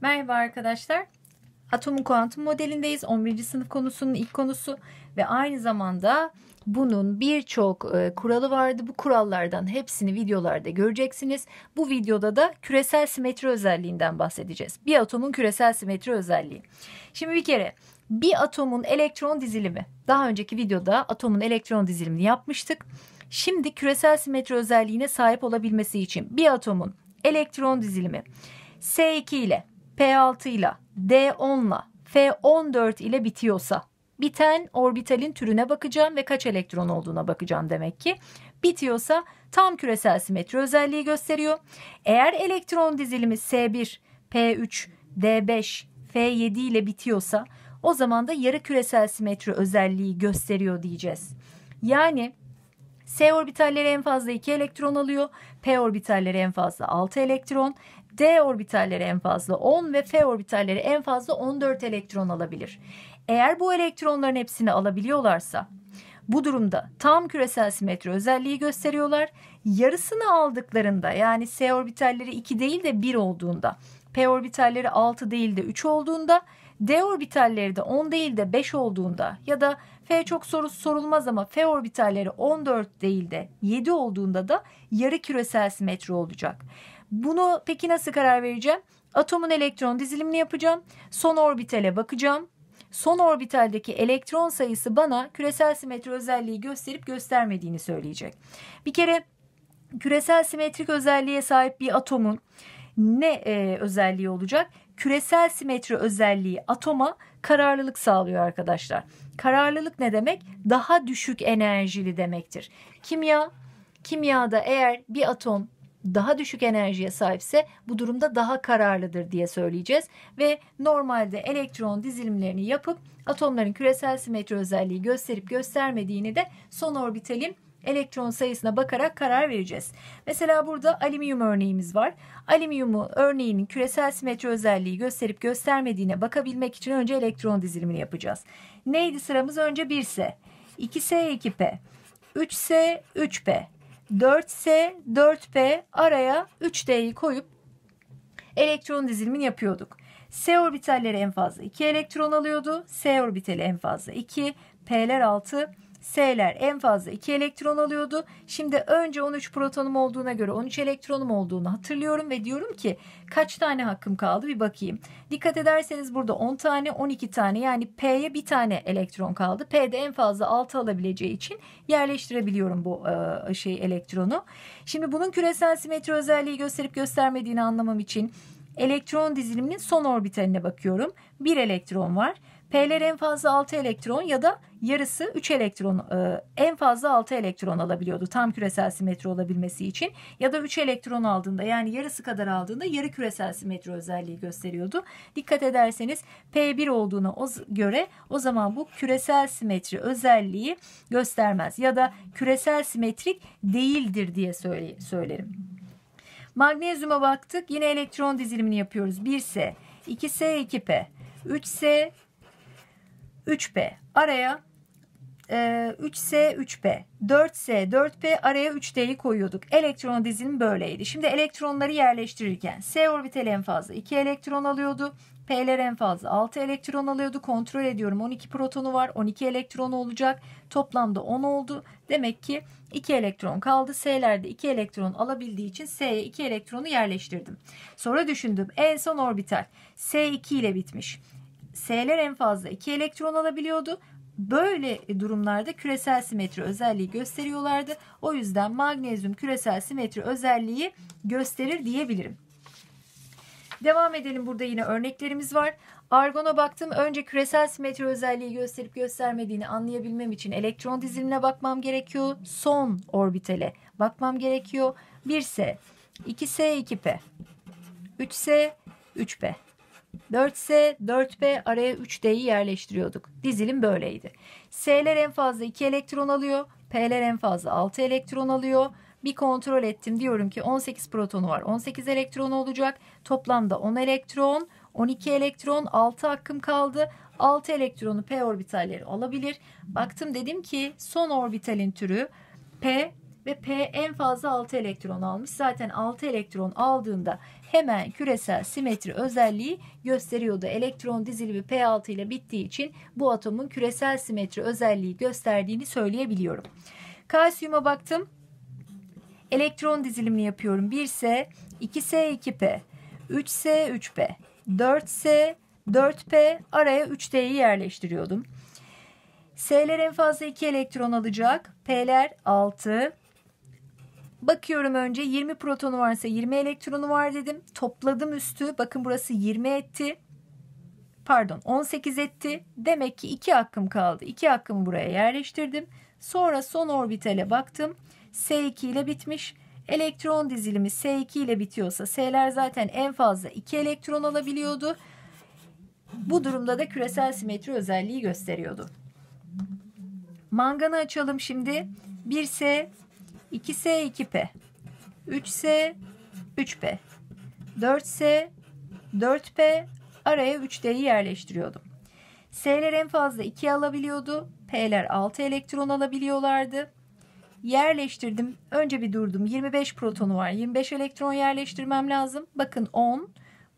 Merhaba arkadaşlar. Atomun kuantum modelindeyiz. 11. sınıf konusunun ilk konusu ve aynı zamanda bunun birçok e, kuralı vardı. Bu kurallardan hepsini videolarda göreceksiniz. Bu videoda da küresel simetri özelliğinden bahsedeceğiz. Bir atomun küresel simetri özelliği. Şimdi bir kere bir atomun elektron dizilimi. Daha önceki videoda atomun elektron dizilimini yapmıştık. Şimdi küresel simetri özelliğine sahip olabilmesi için bir atomun elektron dizilimi S2 ile P6 ile D10 ile F14 ile bitiyorsa biten orbitalin türüne bakacağım ve kaç elektron olduğuna bakacağım demek ki. Bitiyorsa tam küresel simetri özelliği gösteriyor. Eğer elektron dizilimi S1, P3, D5, F7 ile bitiyorsa o zaman da yarı küresel simetri özelliği gösteriyor diyeceğiz. Yani S orbitalleri en fazla 2 elektron alıyor. P orbitalleri en fazla 6 elektron. D orbitalleri en fazla 10 ve F orbitalleri en fazla 14 elektron alabilir. Eğer bu elektronların hepsini alabiliyorlarsa bu durumda tam küresel simetri özelliği gösteriyorlar. Yarısını aldıklarında yani S orbitalleri 2 değil de 1 olduğunda, P orbitalleri 6 değil de 3 olduğunda, D orbitalleri de 10 değil de 5 olduğunda ya da F çok soru sorulmaz ama F orbitalleri 14 değil de 7 olduğunda da yarı küresel simetri olacak. Bunu peki nasıl karar vereceğim? Atomun elektron dizilimini yapacağım. Son orbitale bakacağım. Son orbitaldeki elektron sayısı bana küresel simetri özelliği gösterip göstermediğini söyleyecek. Bir kere küresel simetrik özelliğe sahip bir atomun ne e, özelliği olacak? Küresel simetri özelliği atoma kararlılık sağlıyor arkadaşlar. Kararlılık ne demek? Daha düşük enerjili demektir. Kimya kimyada eğer bir atom daha düşük enerjiye sahipse bu durumda daha kararlıdır diye söyleyeceğiz. Ve normalde elektron dizilimlerini yapıp atomların küresel simetri özelliği gösterip göstermediğini de son orbitalin elektron sayısına bakarak karar vereceğiz. Mesela burada alüminyum örneğimiz var. Alüminyumu örneğinin küresel simetri özelliği gösterip göstermediğine bakabilmek için önce elektron dizilimini yapacağız. Neydi sıramız? Önce 1S, 2S, 2P, 3S, 3P, 4S, 4P araya 3D'yi koyup elektron dizilimini yapıyorduk. S orbitalleri en fazla 2 elektron alıyordu. S orbitali en fazla 2. P'ler 6, S'ler en fazla 2 elektron alıyordu. Şimdi önce 13 protonum olduğuna göre 13 elektronum olduğunu hatırlıyorum ve diyorum ki kaç tane hakkım kaldı bir bakayım. Dikkat ederseniz burada 10 tane 12 tane yani P'ye bir tane elektron kaldı. P'de en fazla 6 alabileceği için yerleştirebiliyorum bu e, şey elektronu. Şimdi bunun küresel simetri özelliği gösterip göstermediğini anlamam için elektron diziliminin son orbitaline bakıyorum. Bir elektron var. P'ler en fazla 6 elektron ya da yarısı 3 elektron e, en fazla 6 elektron alabiliyordu tam küresel simetri olabilmesi için ya da 3 elektron aldığında yani yarısı kadar aldığında yarı küresel simetri özelliği gösteriyordu. Dikkat ederseniz P1 olduğuna göre o zaman bu küresel simetri özelliği göstermez ya da küresel simetrik değildir diye söylerim. Magnezyuma baktık. Yine elektron dizilimini yapıyoruz. 1S, 2S, 2P, 3S, 3 p araya e, 3S 3P 4S 4P araya 3D'yi koyuyorduk. Elektron dizilimi böyleydi. Şimdi elektronları yerleştirirken S orbitali en fazla 2 elektron alıyordu. P'ler en fazla 6 elektron alıyordu. Kontrol ediyorum 12 protonu var 12 elektron olacak. Toplamda 10 oldu. Demek ki 2 elektron kaldı. S'lerde 2 elektron alabildiği için S'ye 2 elektronu yerleştirdim. Sonra düşündüm en son orbital S2 ile bitmiş. S'ler en fazla 2 elektron alabiliyordu. Böyle durumlarda küresel simetri özelliği gösteriyorlardı. O yüzden magnezyum küresel simetri özelliği gösterir diyebilirim. Devam edelim burada yine örneklerimiz var. Argon'a baktım. Önce küresel simetri özelliği gösterip göstermediğini anlayabilmem için elektron dizilimine bakmam gerekiyor. Son orbitale bakmam gerekiyor. 1S, 2S, 2P, 3S, 3P. 4S, 4P araya 3D'yi yerleştiriyorduk. Dizilim böyleydi. S'ler en fazla 2 elektron alıyor. P'ler en fazla 6 elektron alıyor. Bir kontrol ettim diyorum ki 18 protonu var. 18 elektron olacak. Toplamda 10 elektron, 12 elektron, 6 hakkım kaldı. 6 elektronu P orbitalleri alabilir. Baktım dedim ki son orbitalin türü P ve P en fazla 6 elektron almış. Zaten 6 elektron aldığında hemen küresel simetri özelliği gösteriyordu. Elektron dizilimi P6 ile bittiği için bu atomun küresel simetri özelliği gösterdiğini söyleyebiliyorum. Kalsiyuma baktım. Elektron dizilimini yapıyorum. 1S, 2S, 2P, 3S, 3P, 4S, 4P araya 3D'yi yerleştiriyordum. S'ler en fazla 2 elektron alacak. P'ler 6, Bakıyorum önce 20 protonu varsa 20 elektronu var dedim. Topladım üstü. Bakın burası 20 etti. Pardon 18 etti. Demek ki 2 hakkım kaldı. 2 hakkımı buraya yerleştirdim. Sonra son orbitale baktım. S2 ile bitmiş. Elektron dizilimi S2 ile bitiyorsa S'ler zaten en fazla 2 elektron alabiliyordu. Bu durumda da küresel simetri özelliği gösteriyordu. Manganı açalım şimdi. 1S 2S 2P 3S 3P 4S 4P araya 3D'yi yerleştiriyordum. S'ler en fazla 2 alabiliyordu. P'ler 6 elektron alabiliyorlardı. Yerleştirdim. Önce bir durdum. 25 protonu var. 25 elektron yerleştirmem lazım. Bakın 10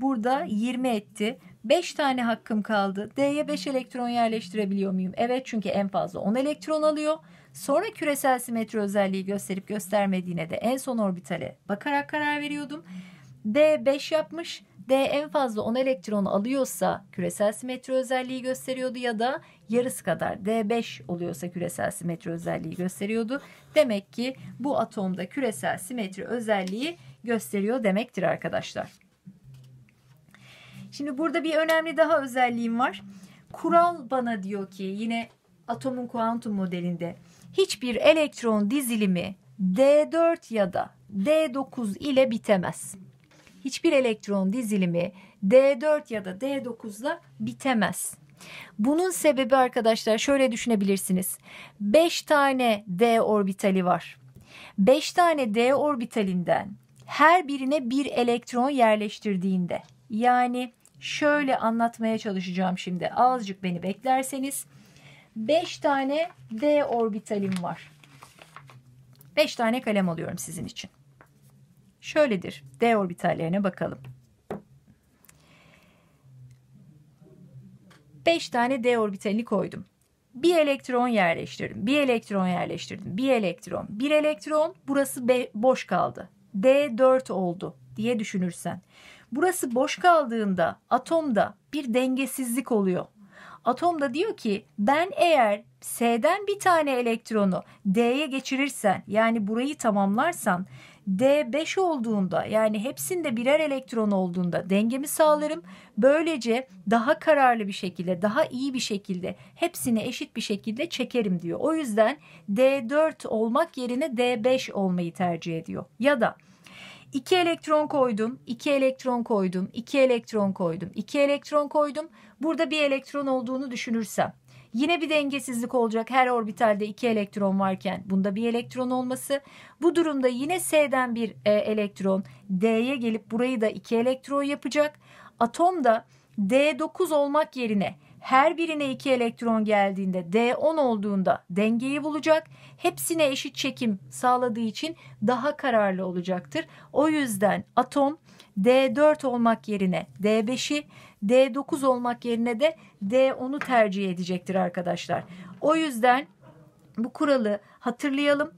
burada 20 etti. 5 tane hakkım kaldı. D'ye 5 elektron yerleştirebiliyor muyum? Evet çünkü en fazla 10 elektron alıyor. Sonra küresel simetri özelliği gösterip göstermediğine de en son orbitale bakarak karar veriyordum. D 5 yapmış. D en fazla 10 elektron alıyorsa küresel simetri özelliği gösteriyordu ya da yarısı kadar D5 oluyorsa küresel simetri özelliği gösteriyordu. Demek ki bu atomda küresel simetri özelliği gösteriyor demektir arkadaşlar. Şimdi burada bir önemli daha özelliğim var. Kural bana diyor ki yine atomun kuantum modelinde hiçbir elektron dizilimi D4 ya da D9 ile bitemez. Hiçbir elektron dizilimi D4 ya da D9 ile bitemez. Bunun sebebi arkadaşlar şöyle düşünebilirsiniz. 5 tane D orbitali var. 5 tane D orbitalinden her birine bir elektron yerleştirdiğinde yani şöyle anlatmaya çalışacağım şimdi. Azıcık beni beklerseniz. 5 tane D orbitalim var. 5 tane kalem alıyorum sizin için. Şöyledir. D orbitallerine bakalım. 5 tane D orbitalini koydum. Bir elektron yerleştirdim. Bir elektron yerleştirdim. Bir elektron. Bir elektron. Burası boş kaldı. D4 oldu diye düşünürsen. Burası boş kaldığında atomda bir dengesizlik oluyor. Atom da diyor ki ben eğer S'den bir tane elektronu D'ye geçirirsen yani burayı tamamlarsan D5 olduğunda yani hepsinde birer elektron olduğunda dengemi sağlarım. Böylece daha kararlı bir şekilde, daha iyi bir şekilde hepsini eşit bir şekilde çekerim diyor. O yüzden D4 olmak yerine D5 olmayı tercih ediyor. Ya da 2 elektron koydum, 2 elektron koydum, 2 elektron koydum, 2 elektron koydum. Burada bir elektron olduğunu düşünürsem yine bir dengesizlik olacak. Her orbitalde 2 elektron varken bunda bir elektron olması. Bu durumda yine S'den bir e, elektron D'ye gelip burayı da 2 elektron yapacak. Atom da D9 olmak yerine her birine 2 elektron geldiğinde D10 olduğunda dengeyi bulacak. Hepsine eşit çekim sağladığı için daha kararlı olacaktır. O yüzden atom D4 olmak yerine D5'i, D9 olmak yerine de D10'u tercih edecektir arkadaşlar. O yüzden bu kuralı hatırlayalım.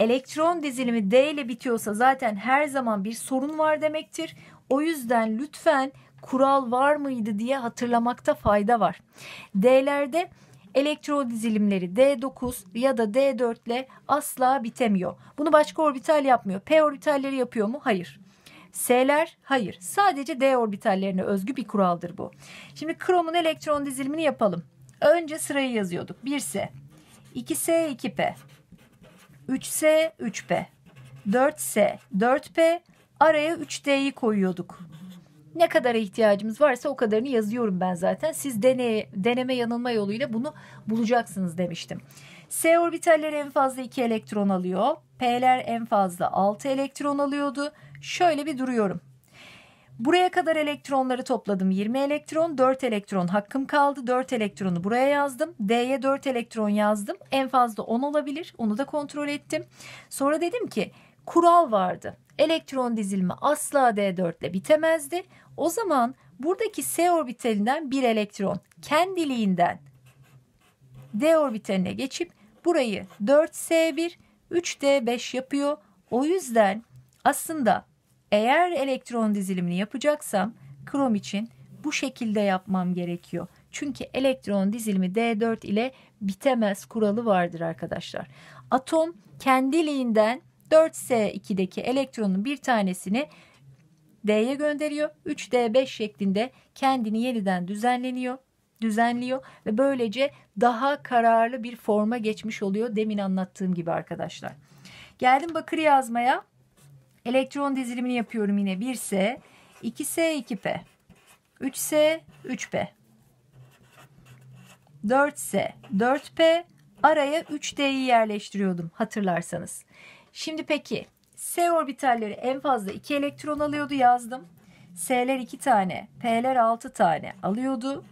Elektron dizilimi D ile bitiyorsa zaten her zaman bir sorun var demektir. O yüzden lütfen kural var mıydı diye hatırlamakta fayda var. D'lerde elektro dizilimleri D9 ya da D4 ile asla bitemiyor. Bunu başka orbital yapmıyor. P orbitalleri yapıyor mu? Hayır. S'ler hayır. Sadece D orbitallerine özgü bir kuraldır bu. Şimdi kromun elektron dizilimini yapalım. Önce sırayı yazıyorduk. 1S, 2S, 2P, 3S, 3P, 4S, 4P, araya 3D'yi koyuyorduk. Ne kadara ihtiyacımız varsa o kadarını yazıyorum ben zaten. Siz dene, deneme yanılma yoluyla bunu bulacaksınız demiştim. S orbitalleri en fazla 2 elektron alıyor. P'ler en fazla 6 elektron alıyordu. Şöyle bir duruyorum. Buraya kadar elektronları topladım. 20 elektron, 4 elektron hakkım kaldı. 4 elektronu buraya yazdım. D'ye 4 elektron yazdım. En fazla 10 olabilir. Onu da kontrol ettim. Sonra dedim ki kural vardı elektron dizilimi asla D4 ile bitemezdi. O zaman buradaki S orbitalinden bir elektron kendiliğinden D orbitaline geçip burayı 4S1 3D5 yapıyor. O yüzden aslında eğer elektron dizilimini yapacaksam krom için bu şekilde yapmam gerekiyor. Çünkü elektron dizilimi D4 ile bitemez kuralı vardır arkadaşlar. Atom kendiliğinden 4S2'deki elektronun bir tanesini D'ye gönderiyor. 3D5 şeklinde kendini yeniden düzenleniyor düzenliyor ve böylece daha kararlı bir forma geçmiş oluyor demin anlattığım gibi arkadaşlar. Geldim bakır yazmaya. Elektron dizilimini yapıyorum yine 1S, 2S, 2P, 3S, 3P, 4S, 4P, araya 3D'yi yerleştiriyordum hatırlarsanız. Şimdi peki S orbitalleri en fazla 2 elektron alıyordu yazdım. S'ler 2 tane, P'ler 6 tane alıyordu.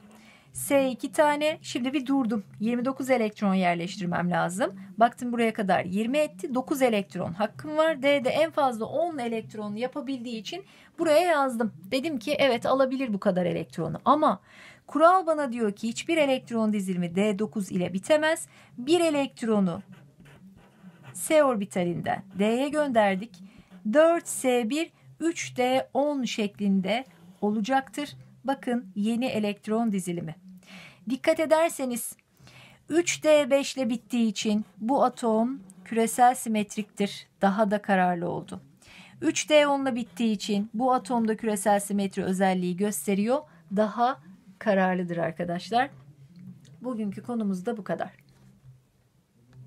S 2 tane. Şimdi bir durdum. 29 elektron yerleştirmem lazım. Baktım buraya kadar 20 etti. 9 elektron hakkım var. D'de en fazla 10 elektron yapabildiği için buraya yazdım. Dedim ki evet alabilir bu kadar elektronu. Ama kural bana diyor ki hiçbir elektron dizilimi D9 ile bitemez. Bir elektronu S orbitalinden D'ye gönderdik. 4S1 3D10 şeklinde olacaktır. Bakın yeni elektron dizilimi. Dikkat ederseniz 3D5 ile bittiği için bu atom küresel simetriktir. Daha da kararlı oldu. 3D10 ile bittiği için bu atomda küresel simetri özelliği gösteriyor. Daha kararlıdır arkadaşlar. Bugünkü konumuz da bu kadar.